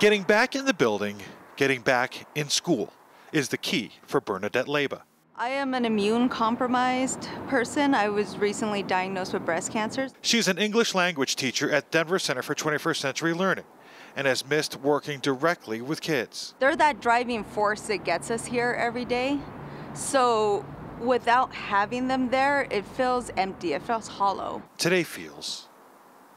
Getting back in the building, getting back in school is the key for Bernadette Leba. I am an immune compromised person. I was recently diagnosed with breast cancer. She's an English language teacher at Denver Center for 21st Century Learning and has missed working directly with kids. They're that driving force that gets us here every day. So without having them there, it feels empty, it feels hollow. Today feels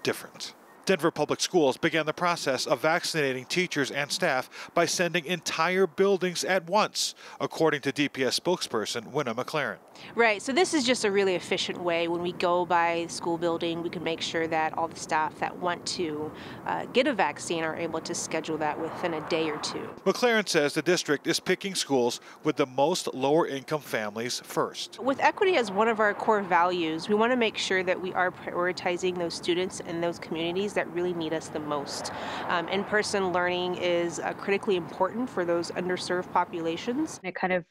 different. Denver Public Schools began the process of vaccinating teachers and staff by sending entire buildings at once, according to DPS spokesperson Winna McLaren. Right, so this is just a really efficient way. When we go by school building, we can make sure that all the staff that want to uh, get a vaccine are able to schedule that within a day or two. McLaren says the district is picking schools with the most lower income families first. With equity as one of our core values, we want to make sure that we are prioritizing those students and those communities that really need us the most. Um, in-person learning is uh, critically important for those underserved populations. It kind of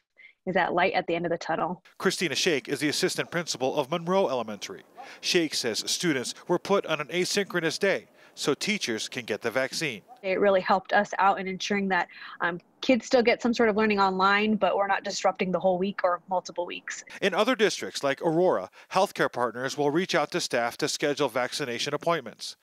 is that light at the end of the tunnel. Christina Shake is the assistant principal of Monroe Elementary. Shake says students were put on an asynchronous day so teachers can get the vaccine. It really helped us out in ensuring that um, kids still get some sort of learning online, but we're not disrupting the whole week or multiple weeks. In other districts like Aurora, healthcare partners will reach out to staff to schedule vaccination appointments.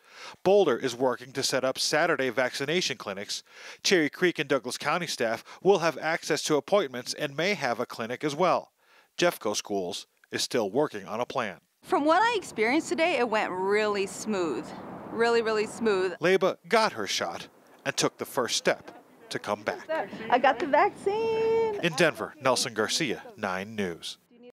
Boulder is working to set up Saturday vaccination clinics. Cherry Creek and Douglas County staff will have access to appointments and may have a clinic as well. Jeffco Schools is still working on a plan. From what I experienced today, it went really smooth really, really smooth. Leba got her shot and took the first step to come back. I got the vaccine. In Denver, Nelson Garcia, 9 News.